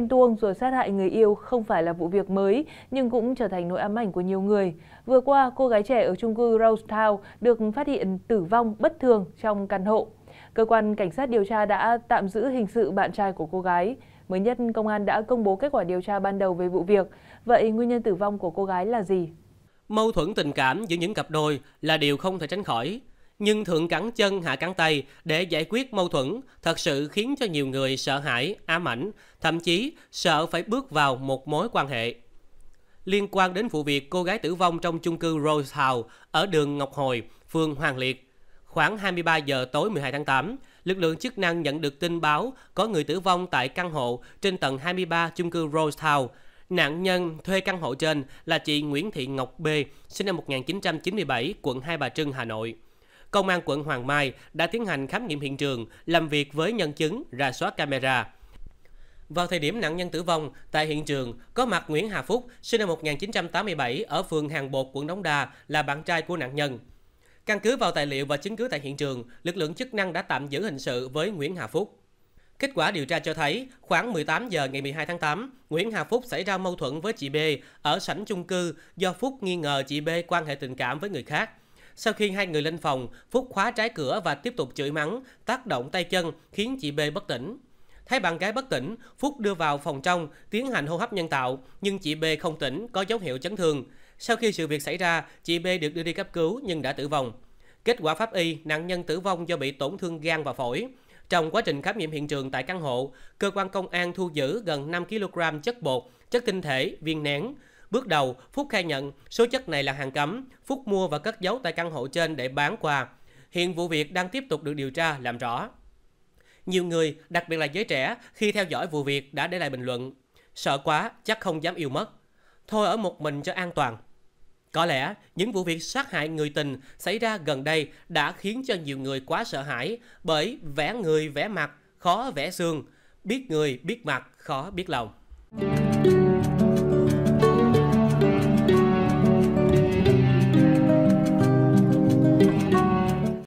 ghen tuông rồi sát hại người yêu không phải là vụ việc mới, nhưng cũng trở thành nỗi ám ảnh của nhiều người. Vừa qua, cô gái trẻ ở trung cư Rose Town được phát hiện tử vong bất thường trong căn hộ. Cơ quan cảnh sát điều tra đã tạm giữ hình sự bạn trai của cô gái. Mới nhất, công an đã công bố kết quả điều tra ban đầu về vụ việc. Vậy nguyên nhân tử vong của cô gái là gì? Mâu thuẫn tình cảm giữa những cặp đôi là điều không thể tránh khỏi nhưng thượng cắn chân hạ cắn tay để giải quyết mâu thuẫn thật sự khiến cho nhiều người sợ hãi, ám ảnh, thậm chí sợ phải bước vào một mối quan hệ. Liên quan đến vụ việc cô gái tử vong trong chung cư Rose House ở đường Ngọc Hồi, phường Hoàng Liệt, khoảng 23 giờ tối 12 tháng 8, lực lượng chức năng nhận được tin báo có người tử vong tại căn hộ trên tầng 23 chung cư Rose House. Nạn nhân thuê căn hộ trên là chị Nguyễn Thị Ngọc B, sinh năm 1997, quận Hai Bà Trưng, Hà Nội. Công an quận Hoàng Mai đã tiến hành khám nghiệm hiện trường, làm việc với nhân chứng, ra soát camera. Vào thời điểm nạn nhân tử vong, tại hiện trường có mặt Nguyễn Hà Phúc, sinh năm 1987 ở phường Hàng Bột, quận Đống Đa là bạn trai của nạn nhân. Căn cứ vào tài liệu và chứng cứ tại hiện trường, lực lượng chức năng đã tạm giữ hình sự với Nguyễn Hà Phúc. Kết quả điều tra cho thấy, khoảng 18 giờ ngày 12 tháng 8, Nguyễn Hà Phúc xảy ra mâu thuẫn với chị B ở sảnh chung cư do Phúc nghi ngờ chị B quan hệ tình cảm với người khác. Sau khi hai người lên phòng, Phúc khóa trái cửa và tiếp tục chửi mắng, tác động tay chân khiến chị B bất tỉnh. Thấy bạn gái bất tỉnh, Phúc đưa vào phòng trong, tiến hành hô hấp nhân tạo, nhưng chị B không tỉnh, có dấu hiệu chấn thương. Sau khi sự việc xảy ra, chị B được đưa đi cấp cứu nhưng đã tử vong. Kết quả pháp y, nạn nhân tử vong do bị tổn thương gan và phổi. Trong quá trình khám nghiệm hiện trường tại căn hộ, cơ quan công an thu giữ gần 5 kg chất bột, chất tinh thể, viên nén. Bước đầu, Phúc khai nhận số chất này là hàng cấm, Phúc mua và cất giấu tại căn hộ trên để bán qua. Hiện vụ việc đang tiếp tục được điều tra làm rõ. Nhiều người, đặc biệt là giới trẻ, khi theo dõi vụ việc đã để lại bình luận. Sợ quá, chắc không dám yêu mất. Thôi ở một mình cho an toàn. Có lẽ những vụ việc sát hại người tình xảy ra gần đây đã khiến cho nhiều người quá sợ hãi bởi vẽ người vẽ mặt khó vẽ xương, biết người biết mặt khó biết lòng.